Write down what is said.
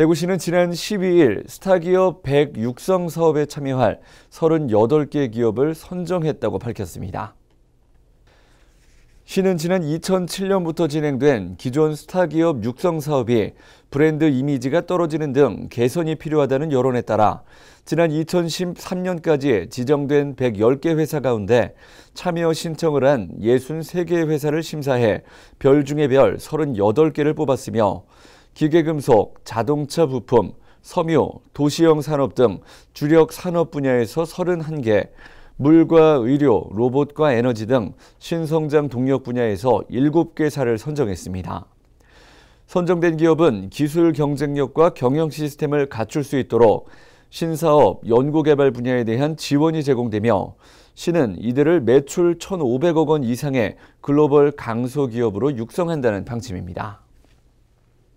대구시는 지난 12일 스타기업 100 육성 사업에 참여할 38개 기업을 선정했다고 밝혔습니다. 시는 지난 2007년부터 진행된 기존 스타기업 육성 사업이 브랜드 이미지가 떨어지는 등 개선이 필요하다는 여론에 따라 지난 2013년까지 지정된 110개 회사 가운데 참여 신청을 한 63개 회사를 심사해 별 중에 별 38개를 뽑았으며 기계금속, 자동차 부품, 섬유, 도시형 산업 등 주력 산업 분야에서 31개, 물과 의료, 로봇과 에너지 등 신성장 동력 분야에서 7개사를 선정했습니다. 선정된 기업은 기술 경쟁력과 경영 시스템을 갖출 수 있도록 신사업, 연구개발 분야에 대한 지원이 제공되며 시는 이들을 매출 1,500억 원 이상의 글로벌 강소기업으로 육성한다는 방침입니다.